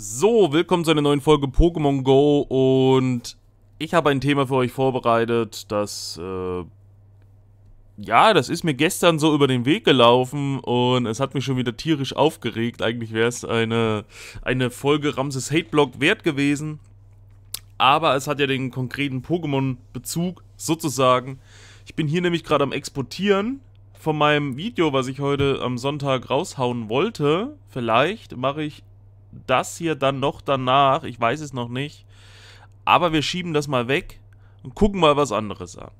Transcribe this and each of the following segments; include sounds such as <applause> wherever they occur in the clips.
So, willkommen zu einer neuen Folge Pokémon Go und ich habe ein Thema für euch vorbereitet, das, äh, ja, das ist mir gestern so über den Weg gelaufen und es hat mich schon wieder tierisch aufgeregt. Eigentlich wäre es eine, eine Folge Ramses Hate Block wert gewesen, aber es hat ja den konkreten Pokémon-Bezug sozusagen. Ich bin hier nämlich gerade am Exportieren von meinem Video, was ich heute am Sonntag raushauen wollte. Vielleicht mache ich das hier dann noch danach. Ich weiß es noch nicht. Aber wir schieben das mal weg und gucken mal was anderes an.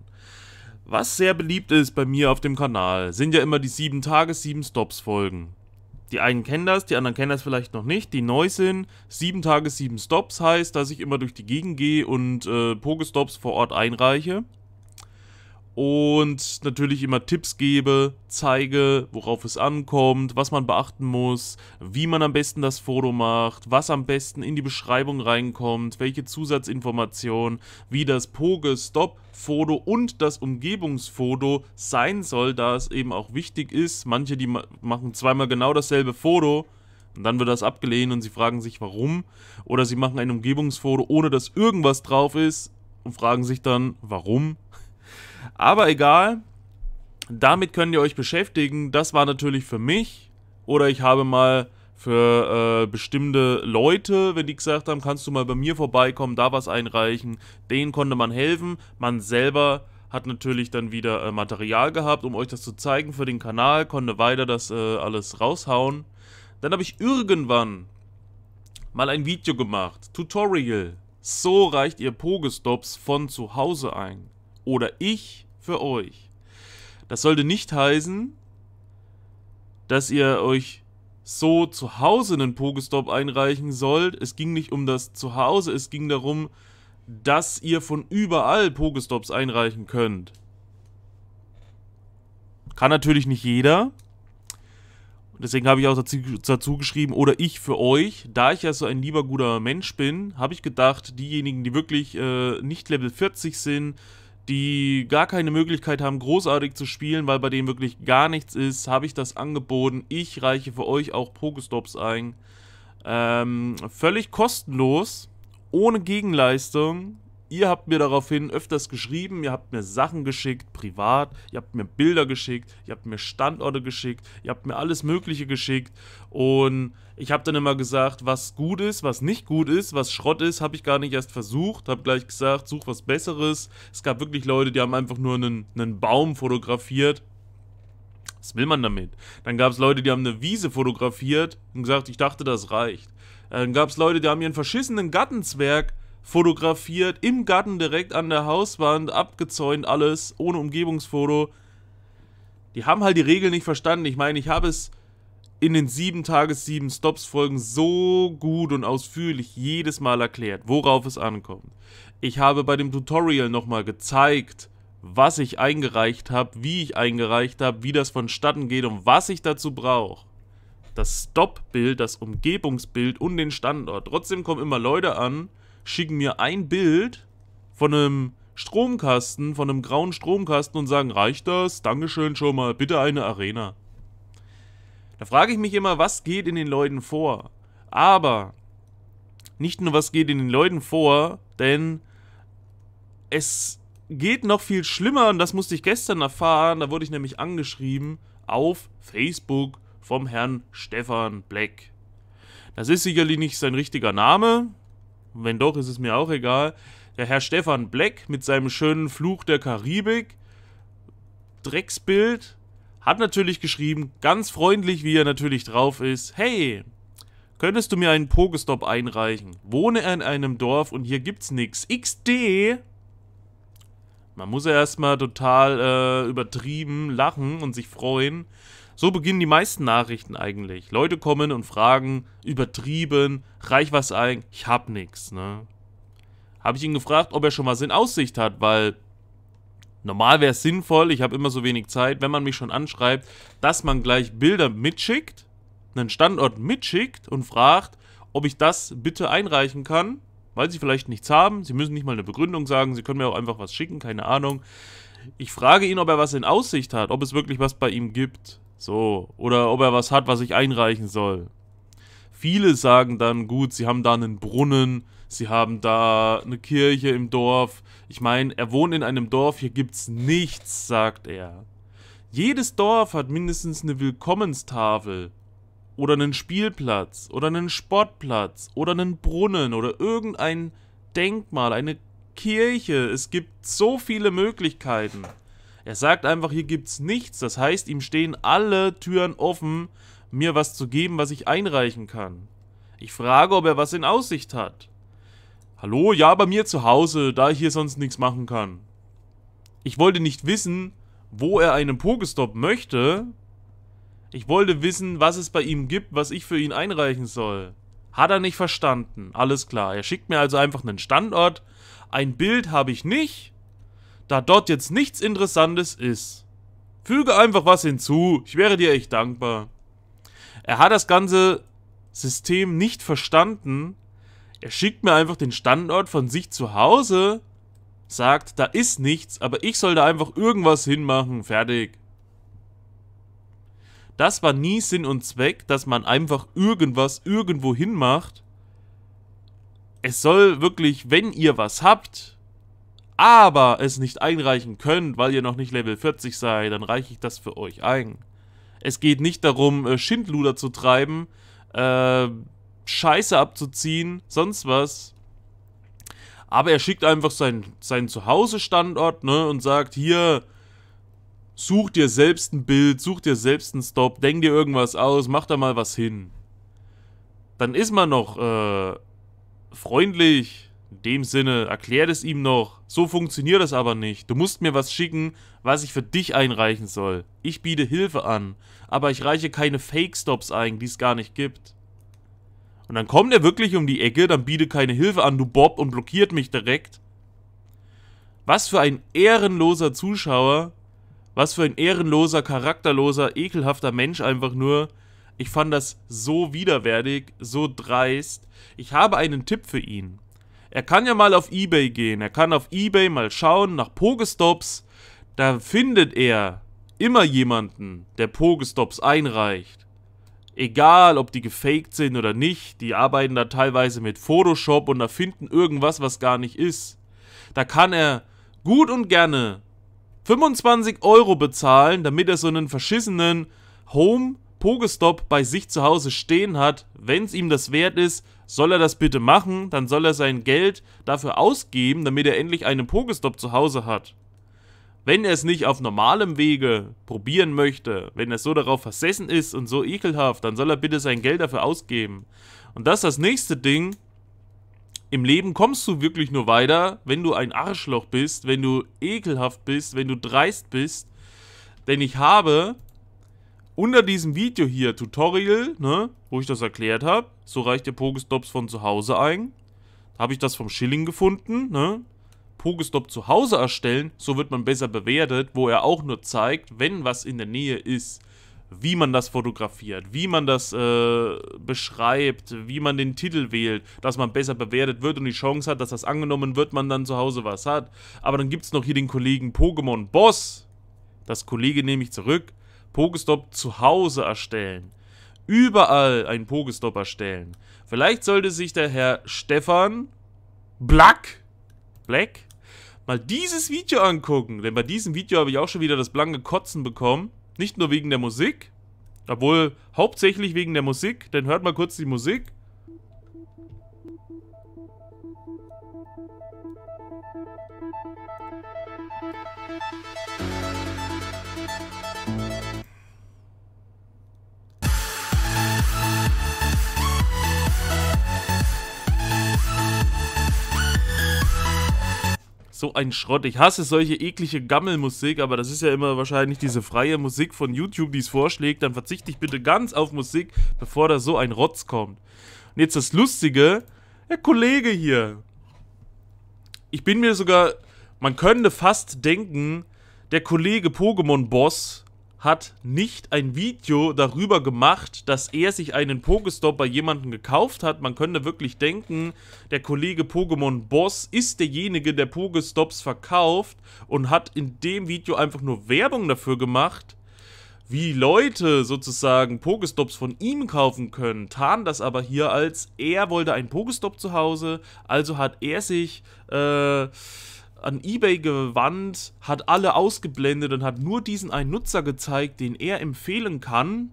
Was sehr beliebt ist bei mir auf dem Kanal, sind ja immer die 7 Tage, 7 Stops Folgen. Die einen kennen das, die anderen kennen das vielleicht noch nicht, die neu sind. 7 Tage, 7 Stops heißt, dass ich immer durch die Gegend gehe und äh, Pokestops vor Ort einreiche und natürlich immer Tipps gebe, zeige, worauf es ankommt, was man beachten muss, wie man am besten das Foto macht, was am besten in die Beschreibung reinkommt, welche Zusatzinformationen, wie das Poge Stop Foto und das Umgebungsfoto sein soll, da es eben auch wichtig ist. Manche, die machen zweimal genau dasselbe Foto, und dann wird das abgelehnt und sie fragen sich warum. Oder sie machen ein Umgebungsfoto, ohne dass irgendwas drauf ist und fragen sich dann warum. Aber egal, damit könnt ihr euch beschäftigen. Das war natürlich für mich oder ich habe mal für äh, bestimmte Leute, wenn die gesagt haben, kannst du mal bei mir vorbeikommen, da was einreichen, denen konnte man helfen. Man selber hat natürlich dann wieder äh, Material gehabt, um euch das zu zeigen für den Kanal, konnte weiter das äh, alles raushauen. Dann habe ich irgendwann mal ein Video gemacht, Tutorial. So reicht ihr Pogestops von zu Hause ein. Oder ich für euch. Das sollte nicht heißen, dass ihr euch so zu Hause einen Pokestop einreichen sollt. Es ging nicht um das Zuhause, es ging darum, dass ihr von überall Pokestops einreichen könnt. Kann natürlich nicht jeder. Deswegen habe ich auch dazu, geschrieben, oder ich für euch. Da ich ja so ein lieber guter Mensch bin, habe ich gedacht, diejenigen, die wirklich äh, nicht Level 40 sind, die gar keine Möglichkeit haben, großartig zu spielen, weil bei denen wirklich gar nichts ist, habe ich das angeboten. Ich reiche für euch auch Pokestops ein. Ähm, völlig kostenlos, ohne Gegenleistung. Ihr habt mir daraufhin öfters geschrieben, ihr habt mir Sachen geschickt, privat, ihr habt mir Bilder geschickt, ihr habt mir Standorte geschickt, ihr habt mir alles Mögliche geschickt und ich habe dann immer gesagt, was gut ist, was nicht gut ist, was Schrott ist, habe ich gar nicht erst versucht, habe gleich gesagt, such was Besseres. Es gab wirklich Leute, die haben einfach nur einen, einen Baum fotografiert. Was will man damit? Dann gab es Leute, die haben eine Wiese fotografiert und gesagt, ich dachte, das reicht. Dann gab es Leute, die haben ihren verschissenen Gattenzwerg fotografiert fotografiert, im Garten direkt an der Hauswand, abgezäunt alles, ohne Umgebungsfoto. Die haben halt die Regeln nicht verstanden. Ich meine, ich habe es in den sieben Tages, sieben Stops Folgen so gut und ausführlich jedes Mal erklärt, worauf es ankommt. Ich habe bei dem Tutorial nochmal gezeigt, was ich eingereicht habe, wie ich eingereicht habe, wie das vonstatten geht und was ich dazu brauche. Das Stop-Bild, das Umgebungsbild und den Standort. Trotzdem kommen immer Leute an, schicken mir ein Bild von einem Stromkasten, von einem grauen Stromkasten und sagen, reicht das? Dankeschön schon mal, bitte eine Arena. Da frage ich mich immer, was geht in den Leuten vor? Aber nicht nur was geht in den Leuten vor, denn es geht noch viel schlimmer und das musste ich gestern erfahren. Da wurde ich nämlich angeschrieben auf Facebook vom Herrn Stefan Black. Das ist sicherlich nicht sein richtiger Name, wenn doch, ist es mir auch egal. Der Herr Stefan Black mit seinem schönen Fluch der Karibik, Drecksbild, hat natürlich geschrieben, ganz freundlich, wie er natürlich drauf ist, hey, könntest du mir einen Pokestop einreichen? Wohne er in einem Dorf und hier gibt's nix. XD! Man muss ja erstmal total äh, übertrieben lachen und sich freuen. So beginnen die meisten Nachrichten eigentlich. Leute kommen und fragen, übertrieben, reich was ein, ich hab nix, ne? Habe ich ihn gefragt, ob er schon was in Aussicht hat, weil normal wäre es sinnvoll, ich habe immer so wenig Zeit, wenn man mich schon anschreibt, dass man gleich Bilder mitschickt, einen Standort mitschickt und fragt, ob ich das bitte einreichen kann, weil sie vielleicht nichts haben, sie müssen nicht mal eine Begründung sagen, sie können mir auch einfach was schicken, keine Ahnung. Ich frage ihn, ob er was in Aussicht hat, ob es wirklich was bei ihm gibt. So, oder ob er was hat, was ich einreichen soll. Viele sagen dann, gut, sie haben da einen Brunnen, sie haben da eine Kirche im Dorf. Ich meine, er wohnt in einem Dorf, hier gibt's nichts, sagt er. Jedes Dorf hat mindestens eine Willkommenstafel oder einen Spielplatz oder einen Sportplatz oder einen Brunnen oder irgendein Denkmal, eine Kirche. Es gibt so viele Möglichkeiten. Er sagt einfach, hier gibt's nichts. Das heißt, ihm stehen alle Türen offen, mir was zu geben, was ich einreichen kann. Ich frage, ob er was in Aussicht hat. Hallo, ja, bei mir zu Hause, da ich hier sonst nichts machen kann. Ich wollte nicht wissen, wo er einen Pokestop möchte. Ich wollte wissen, was es bei ihm gibt, was ich für ihn einreichen soll. Hat er nicht verstanden. Alles klar. Er schickt mir also einfach einen Standort. Ein Bild habe ich nicht da dort jetzt nichts Interessantes ist. Füge einfach was hinzu, ich wäre dir echt dankbar. Er hat das ganze System nicht verstanden. Er schickt mir einfach den Standort von sich zu Hause, sagt, da ist nichts, aber ich soll da einfach irgendwas hinmachen, fertig. Das war nie Sinn und Zweck, dass man einfach irgendwas irgendwo hinmacht. Es soll wirklich, wenn ihr was habt, aber es nicht einreichen könnt, weil ihr noch nicht Level 40 seid, dann reiche ich das für euch ein. Es geht nicht darum, äh, Schindluder zu treiben, äh, Scheiße abzuziehen, sonst was. Aber er schickt einfach seinen, seinen Zuhause-Standort ne, und sagt, hier, such dir selbst ein Bild, such dir selbst einen Stop, denk dir irgendwas aus, mach da mal was hin. Dann ist man noch äh, freundlich, in dem Sinne, erklärt es ihm noch. So funktioniert das aber nicht. Du musst mir was schicken, was ich für dich einreichen soll. Ich biete Hilfe an, aber ich reiche keine Fake-Stops ein, die es gar nicht gibt. Und dann kommt er wirklich um die Ecke, dann biete keine Hilfe an, du Bob, und blockiert mich direkt. Was für ein ehrenloser Zuschauer. Was für ein ehrenloser, charakterloser, ekelhafter Mensch einfach nur. Ich fand das so widerwärtig, so dreist. Ich habe einen Tipp für ihn. Er kann ja mal auf Ebay gehen. Er kann auf Ebay mal schauen nach Pogestops. Da findet er immer jemanden, der Pogestops einreicht. Egal, ob die gefaked sind oder nicht, die arbeiten da teilweise mit Photoshop und erfinden irgendwas, was gar nicht ist. Da kann er gut und gerne 25 Euro bezahlen, damit er so einen verschissenen Home Pogestop bei sich zu Hause stehen hat, wenn es ihm das wert ist, soll er das bitte machen, dann soll er sein Geld dafür ausgeben, damit er endlich einen Pogestop zu Hause hat. Wenn er es nicht auf normalem Wege probieren möchte, wenn er so darauf versessen ist und so ekelhaft, dann soll er bitte sein Geld dafür ausgeben. Und das ist das nächste Ding. Im Leben kommst du wirklich nur weiter, wenn du ein Arschloch bist, wenn du ekelhaft bist, wenn du dreist bist. Denn ich habe unter diesem Video hier, Tutorial, ne, wo ich das erklärt habe, so reicht ihr Pokestops von zu Hause ein. Da Habe ich das vom Schilling gefunden, ne? Pokestop zu Hause erstellen, so wird man besser bewertet, wo er auch nur zeigt, wenn was in der Nähe ist, wie man das fotografiert, wie man das äh, beschreibt, wie man den Titel wählt, dass man besser bewertet wird und die Chance hat, dass das angenommen wird, man dann zu Hause was hat. Aber dann gibt es noch hier den Kollegen Pokémon Boss. Das Kollege nehme ich zurück. Pokestop zu Hause erstellen. Überall einen Pokestop erstellen. Vielleicht sollte sich der Herr Stefan Black, Black mal dieses Video angucken. Denn bei diesem Video habe ich auch schon wieder das blanke Kotzen bekommen. Nicht nur wegen der Musik, obwohl hauptsächlich wegen der Musik. Denn hört mal kurz die Musik. So ein Schrott. Ich hasse solche eklige Gammelmusik, aber das ist ja immer wahrscheinlich diese freie Musik von YouTube, die es vorschlägt. Dann verzichte ich bitte ganz auf Musik, bevor da so ein Rotz kommt. Und jetzt das Lustige, der Kollege hier. Ich bin mir sogar, man könnte fast denken, der Kollege Pokémon-Boss hat nicht ein Video darüber gemacht, dass er sich einen Pokestop bei jemandem gekauft hat. Man könnte wirklich denken, der Kollege Pokémon Boss ist derjenige, der Pokestops verkauft und hat in dem Video einfach nur Werbung dafür gemacht, wie Leute sozusagen Pokestops von ihm kaufen können, tarn das aber hier als, er wollte einen Pokestop zu Hause, also hat er sich, äh, an Ebay gewandt, hat alle ausgeblendet und hat nur diesen einen Nutzer gezeigt, den er empfehlen kann,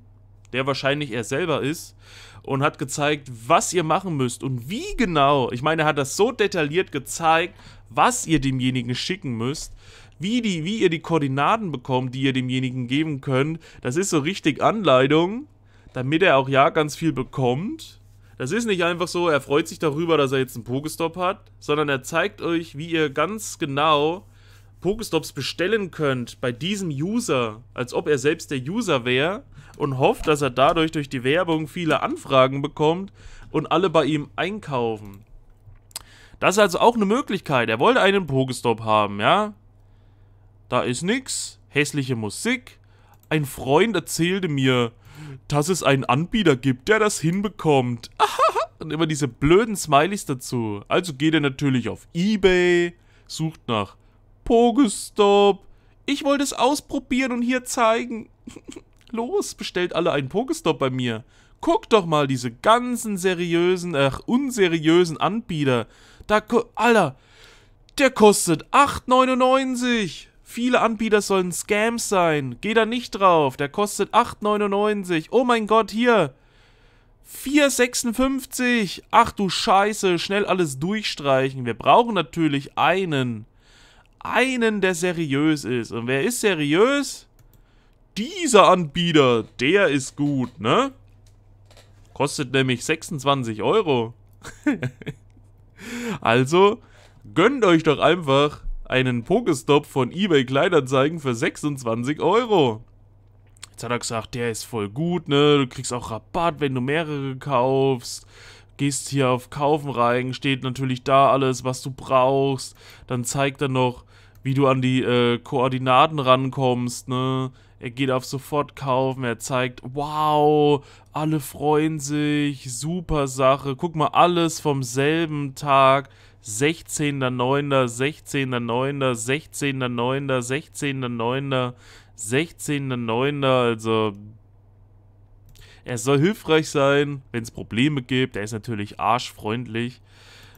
der wahrscheinlich er selber ist, und hat gezeigt, was ihr machen müsst und wie genau. Ich meine, er hat das so detailliert gezeigt, was ihr demjenigen schicken müsst, wie, die, wie ihr die Koordinaten bekommt, die ihr demjenigen geben könnt. Das ist so richtig Anleitung, damit er auch ja ganz viel bekommt. Das ist nicht einfach so, er freut sich darüber, dass er jetzt einen Pokestop hat, sondern er zeigt euch, wie ihr ganz genau Pokestops bestellen könnt bei diesem User, als ob er selbst der User wäre und hofft, dass er dadurch durch die Werbung viele Anfragen bekommt und alle bei ihm einkaufen. Das ist also auch eine Möglichkeit. Er wollte einen Pokestop haben, ja? Da ist nix, hässliche Musik. Ein Freund erzählte mir, dass es einen Anbieter gibt, der das hinbekommt. Und immer diese blöden Smileys dazu. Also geht er natürlich auf Ebay, sucht nach Pokestop. Ich wollte es ausprobieren und hier zeigen. <laughs> Los, bestellt alle einen Pokestop bei mir. Guckt doch mal diese ganzen seriösen, ach, unseriösen Anbieter. Da, Alter, der kostet 8,99. Viele Anbieter sollen Scams sein. Geh da nicht drauf. Der kostet 8,99. Oh mein Gott, hier. 4,56. Ach du Scheiße. Schnell alles durchstreichen. Wir brauchen natürlich einen. Einen, der seriös ist. Und wer ist seriös? Dieser Anbieter. Der ist gut, ne? Kostet nämlich 26 Euro. <laughs> also, gönnt euch doch einfach einen Pokestop von eBay Kleinanzeigen für 26 Euro. Jetzt hat er gesagt, der ist voll gut, ne? Du kriegst auch Rabatt, wenn du mehrere kaufst. Gehst hier auf Kaufen rein, steht natürlich da alles, was du brauchst. Dann zeigt er noch, wie du an die äh, Koordinaten rankommst, ne? Er geht auf sofort kaufen, er zeigt, wow, alle freuen sich, super Sache, guck mal, alles vom selben Tag, 16.9., 16.9., 16.9., 16.9., 16.9., also er soll hilfreich sein, wenn es Probleme gibt, er ist natürlich arschfreundlich.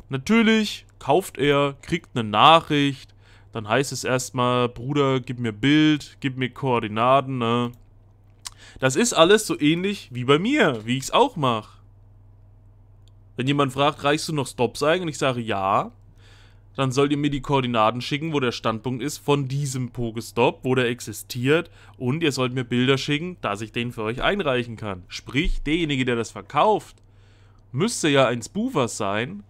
Natürlich kauft er, kriegt eine Nachricht, dann heißt es erstmal, Bruder, gib mir Bild, gib mir Koordinaten, ne? Das ist alles so ähnlich wie bei mir, wie ich es auch mache. Wenn jemand fragt, reichst du noch Stops ein? Und ich sage ja, dann sollt ihr mir die Koordinaten schicken, wo der Standpunkt ist von diesem Pokestop, wo der existiert. Und ihr sollt mir Bilder schicken, dass ich den für euch einreichen kann. Sprich, derjenige, der das verkauft, müsste ja ein Spoofer sein,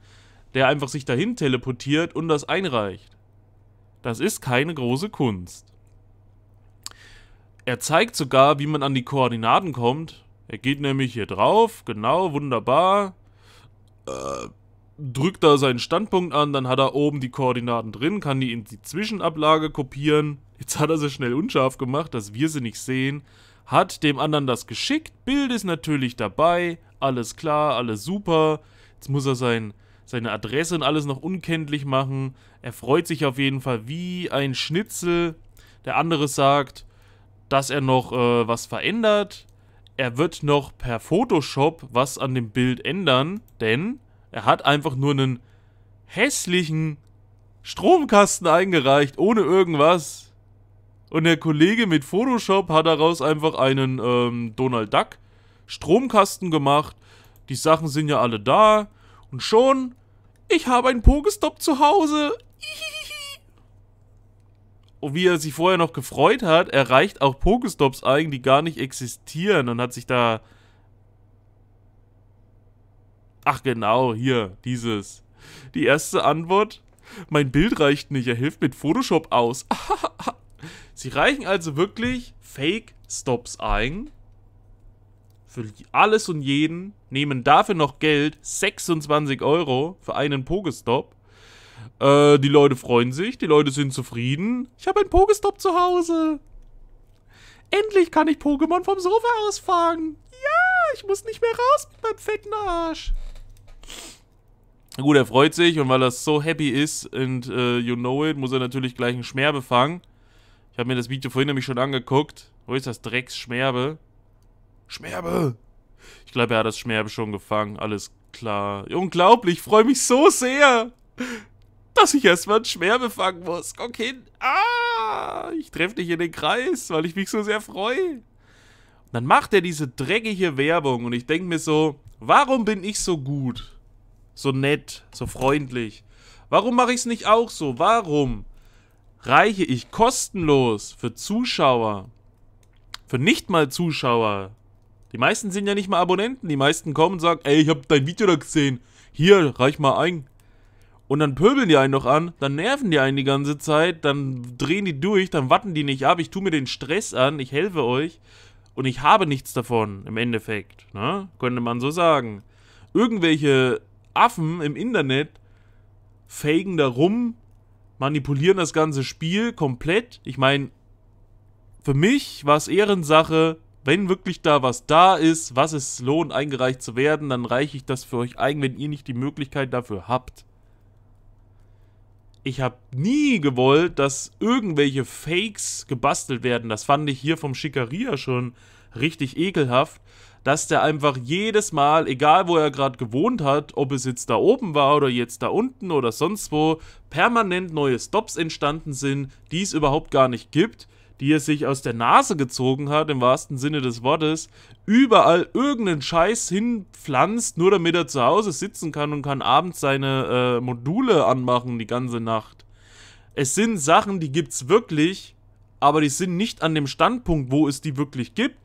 der einfach sich dahin teleportiert und das einreicht. Das ist keine große Kunst. Er zeigt sogar, wie man an die Koordinaten kommt. Er geht nämlich hier drauf, genau, wunderbar. Äh, drückt da seinen Standpunkt an, dann hat er oben die Koordinaten drin, kann die in die Zwischenablage kopieren. Jetzt hat er sie schnell unscharf gemacht, dass wir sie nicht sehen. Hat dem anderen das geschickt, Bild ist natürlich dabei, alles klar, alles super. Jetzt muss er sein, seine Adresse und alles noch unkenntlich machen. Er freut sich auf jeden Fall wie ein Schnitzel. Der andere sagt, dass er noch äh, was verändert er wird noch per Photoshop was an dem Bild ändern, denn er hat einfach nur einen hässlichen Stromkasten eingereicht, ohne irgendwas. Und der Kollege mit Photoshop hat daraus einfach einen ähm, Donald Duck Stromkasten gemacht. Die Sachen sind ja alle da. Und schon, ich habe einen Pokestop zu Hause. Ihihi und wie er sich vorher noch gefreut hat, erreicht auch Pokestops ein, die gar nicht existieren und hat sich da... Ach genau, hier, dieses. Die erste Antwort. Mein Bild reicht nicht, er hilft mit Photoshop aus. <laughs> Sie reichen also wirklich Fake-Stops ein. Für alles und jeden. Nehmen dafür noch Geld. 26 Euro für einen Pokestop. Äh, die Leute freuen sich, die Leute sind zufrieden. Ich habe einen Pokestop zu Hause. Endlich kann ich Pokémon vom Sofa aus fangen. Ja, ich muss nicht mehr raus mit meinem fetten Arsch. Gut, er freut sich und weil er so happy ist und äh, you know it, muss er natürlich gleich einen Schmerbe fangen. Ich habe mir das Video vorhin nämlich schon angeguckt. Wo ist das Drecksschmerbe? Schmerbe! Ich glaube, er hat das Schmerbe schon gefangen. Alles klar. Unglaublich, freue mich so sehr dass ich erstmal ein Schwer befangen muss. Guck hin. Ah, ich treffe dich in den Kreis, weil ich mich so sehr freue. Und dann macht er diese dreckige Werbung und ich denke mir so, warum bin ich so gut? So nett, so freundlich. Warum mache ich es nicht auch so? Warum reiche ich kostenlos für Zuschauer, für nicht mal Zuschauer? Die meisten sind ja nicht mal Abonnenten. Die meisten kommen und sagen, ey, ich habe dein Video da gesehen. Hier, reich mal ein. Und dann pöbeln die einen noch an, dann nerven die einen die ganze Zeit, dann drehen die durch, dann warten die nicht ab, ich tue mir den Stress an, ich helfe euch und ich habe nichts davon im Endeffekt, ne? Könnte man so sagen. Irgendwelche Affen im Internet faken da rum, manipulieren das ganze Spiel komplett. Ich meine, für mich war es Ehrensache, wenn wirklich da was da ist, was es lohnt, eingereicht zu werden, dann reiche ich das für euch ein, wenn ihr nicht die Möglichkeit dafür habt ich habe nie gewollt, dass irgendwelche Fakes gebastelt werden. Das fand ich hier vom Schikaria schon richtig ekelhaft, dass der einfach jedes Mal, egal wo er gerade gewohnt hat, ob es jetzt da oben war oder jetzt da unten oder sonst wo, permanent neue Stops entstanden sind, die es überhaupt gar nicht gibt die es sich aus der Nase gezogen hat, im wahrsten Sinne des Wortes, überall irgendeinen Scheiß hinpflanzt, nur damit er zu Hause sitzen kann und kann abends seine äh, Module anmachen die ganze Nacht. Es sind Sachen, die gibt's wirklich, aber die sind nicht an dem Standpunkt, wo es die wirklich gibt,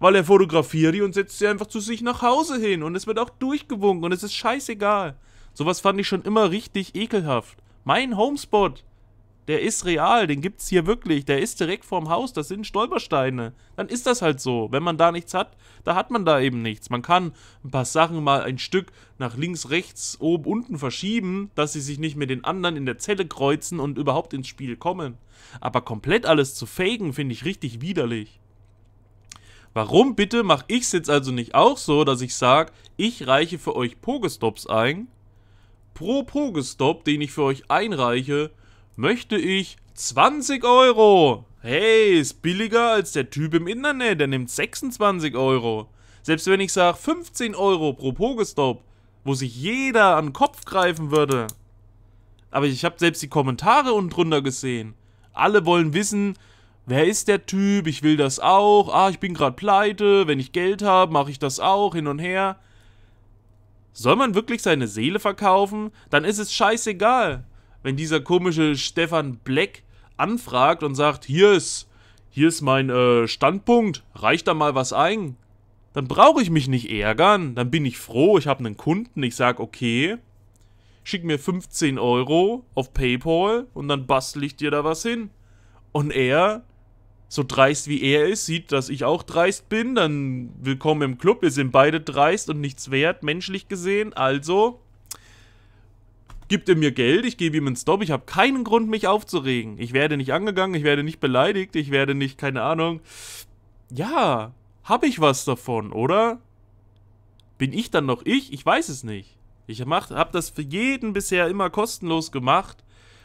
weil er fotografiert die und setzt sie einfach zu sich nach Hause hin und es wird auch durchgewunken und es ist scheißegal. Sowas fand ich schon immer richtig ekelhaft. Mein Homespot. Der ist real, den gibt's hier wirklich. Der ist direkt vorm Haus, das sind Stolpersteine. Dann ist das halt so. Wenn man da nichts hat, da hat man da eben nichts. Man kann ein paar Sachen mal ein Stück nach links, rechts, oben, unten verschieben, dass sie sich nicht mit den anderen in der Zelle kreuzen und überhaupt ins Spiel kommen. Aber komplett alles zu faken, finde ich richtig widerlich. Warum bitte mache ich es jetzt also nicht auch so, dass ich sage, ich reiche für euch Pogestops ein? Pro Pogestop, den ich für euch einreiche, möchte ich 20 Euro. Hey, ist billiger als der Typ im Internet, der nimmt 26 Euro. Selbst wenn ich sage 15 Euro pro Pokestop, wo sich jeder an den Kopf greifen würde. Aber ich habe selbst die Kommentare unten drunter gesehen. Alle wollen wissen, wer ist der Typ, ich will das auch, ah, ich bin gerade pleite, wenn ich Geld habe, mache ich das auch, hin und her. Soll man wirklich seine Seele verkaufen? Dann ist es scheißegal wenn dieser komische Stefan Black anfragt und sagt, hier ist, hier ist mein äh, Standpunkt, reicht da mal was ein? Dann brauche ich mich nicht ärgern, dann bin ich froh, ich habe einen Kunden, ich sage, okay, schick mir 15 Euro auf Paypal und dann bastel ich dir da was hin. Und er, so dreist wie er ist, sieht, dass ich auch dreist bin, dann willkommen im Club, wir sind beide dreist und nichts wert, menschlich gesehen, also gibt er mir Geld, ich gebe ihm einen Stop, ich habe keinen Grund, mich aufzuregen. Ich werde nicht angegangen, ich werde nicht beleidigt, ich werde nicht, keine Ahnung. Ja, habe ich was davon, oder? Bin ich dann noch ich? Ich weiß es nicht. Ich habe das für jeden bisher immer kostenlos gemacht,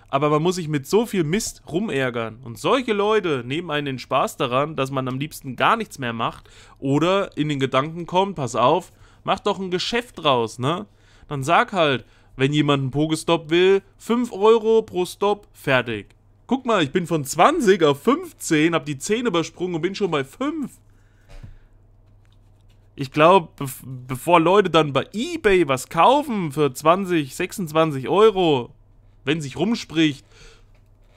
aber man muss sich mit so viel Mist rumärgern. Und solche Leute nehmen einen den Spaß daran, dass man am liebsten gar nichts mehr macht oder in den Gedanken kommt, pass auf, mach doch ein Geschäft draus, ne? Dann sag halt, wenn jemand einen Pokestop will, 5 Euro pro Stop, fertig. Guck mal, ich bin von 20 auf 15, hab die 10 übersprungen und bin schon bei 5. Ich glaube, be bevor Leute dann bei Ebay was kaufen für 20, 26 Euro, wenn sich rumspricht,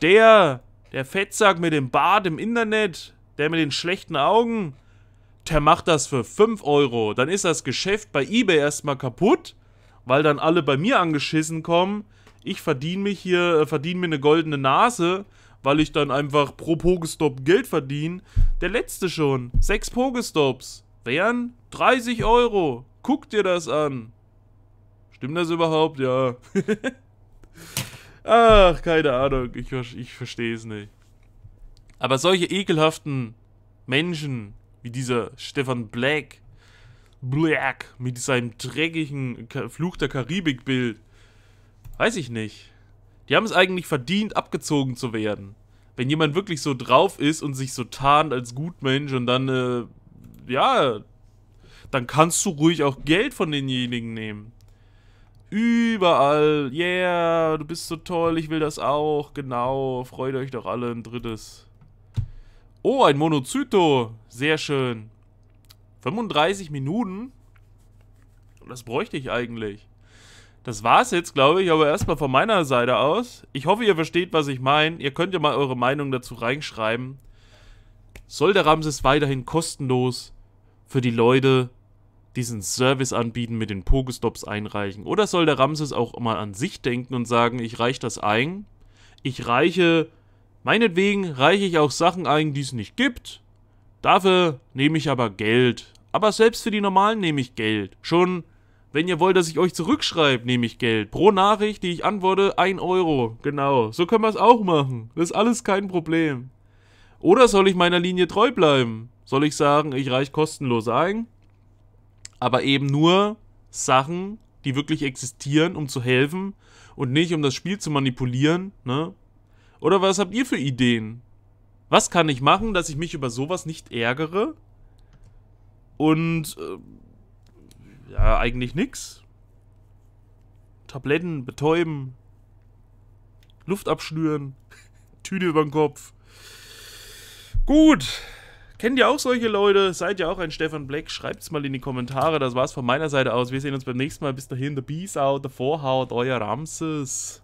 der, der Fettsack mit dem Bart im Internet, der mit den schlechten Augen, der macht das für 5 Euro. Dann ist das Geschäft bei Ebay erstmal kaputt weil dann alle bei mir angeschissen kommen. Ich verdiene mich hier, äh, verdiene mir eine goldene Nase, weil ich dann einfach pro Pokestop Geld verdiene. Der letzte schon. Sechs Pokestops wären 30 Euro. Guck dir das an. Stimmt das überhaupt? Ja. <laughs> Ach, keine Ahnung. Ich, ich verstehe es nicht. Aber solche ekelhaften Menschen wie dieser Stefan Black, Black mit seinem dreckigen Fluch der Karibik-Bild. Weiß ich nicht. Die haben es eigentlich verdient, abgezogen zu werden. Wenn jemand wirklich so drauf ist und sich so tarnt als Gutmensch und dann, äh, ja, dann kannst du ruhig auch Geld von denjenigen nehmen. Überall, yeah, du bist so toll, ich will das auch, genau, freut euch doch alle ein drittes. Oh, ein Monozyto, sehr schön. 35 Minuten? Das bräuchte ich eigentlich. Das war's jetzt, glaube ich, aber erstmal von meiner Seite aus. Ich hoffe, ihr versteht, was ich meine. Ihr könnt ja mal eure Meinung dazu reinschreiben. Soll der Ramses weiterhin kostenlos für die Leute diesen Service anbieten, mit den Pokestops einreichen? Oder soll der Ramses auch mal an sich denken und sagen, ich reiche das ein? Ich reiche, meinetwegen reiche ich auch Sachen ein, die es nicht gibt. Dafür nehme ich aber Geld. Aber selbst für die normalen nehme ich Geld. Schon, wenn ihr wollt, dass ich euch zurückschreibe, nehme ich Geld. Pro Nachricht, die ich antworte, 1 Euro. Genau, so können wir es auch machen. Das ist alles kein Problem. Oder soll ich meiner Linie treu bleiben? Soll ich sagen, ich reiche kostenlos ein, aber eben nur Sachen, die wirklich existieren, um zu helfen und nicht, um das Spiel zu manipulieren, ne? Oder was habt ihr für Ideen? Was kann ich machen, dass ich mich über sowas nicht ärgere? Und äh, ja, eigentlich nichts. Tabletten, betäuben, Luft abschnüren, <laughs> Tüte über den Kopf. Gut. Kennt ihr auch solche Leute? Seid ihr auch ein Stefan Black? Schreibt es mal in die Kommentare. Das war's von meiner Seite aus. Wir sehen uns beim nächsten Mal. Bis dahin, the peace out, the four euer Ramses.